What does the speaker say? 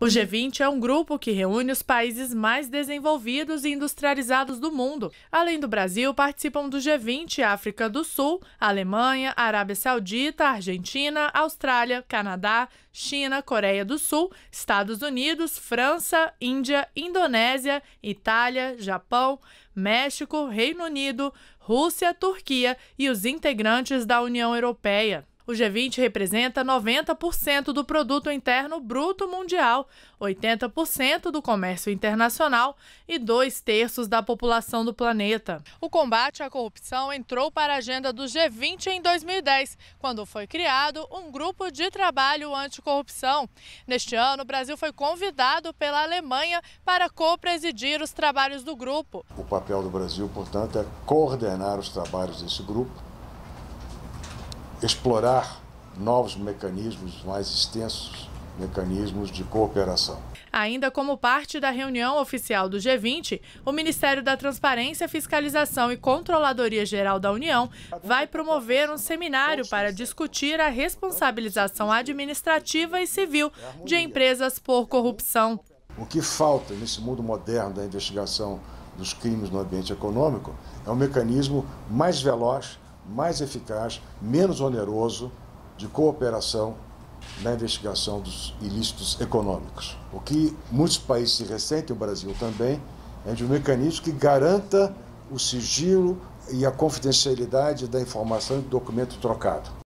O G20 é um grupo que reúne os países mais desenvolvidos e industrializados do mundo. Além do Brasil, participam do G20 África do Sul, Alemanha, Arábia Saudita, Argentina, Austrália, Canadá, China, Coreia do Sul, Estados Unidos, França, Índia, Indonésia, Itália, Japão, México, Reino Unido, Rússia, Turquia e os integrantes da União Europeia o G20 representa 90% do produto interno bruto mundial, 80% do comércio internacional e dois terços da população do planeta. O combate à corrupção entrou para a agenda do G20 em 2010, quando foi criado um grupo de trabalho anticorrupção. Neste ano, o Brasil foi convidado pela Alemanha para co-presidir os trabalhos do grupo. O papel do Brasil, portanto, é coordenar os trabalhos desse grupo explorar novos mecanismos mais extensos, mecanismos de cooperação. Ainda como parte da reunião oficial do G20, o Ministério da Transparência, Fiscalização e Controladoria Geral da União vai promover um seminário para discutir a responsabilização administrativa e civil de empresas por corrupção. O que falta nesse mundo moderno da investigação dos crimes no ambiente econômico é um mecanismo mais veloz mais eficaz, menos oneroso de cooperação na investigação dos ilícitos econômicos. O que muitos países se ressentem, o Brasil também, é de um mecanismo que garanta o sigilo e a confidencialidade da informação e do documento trocado.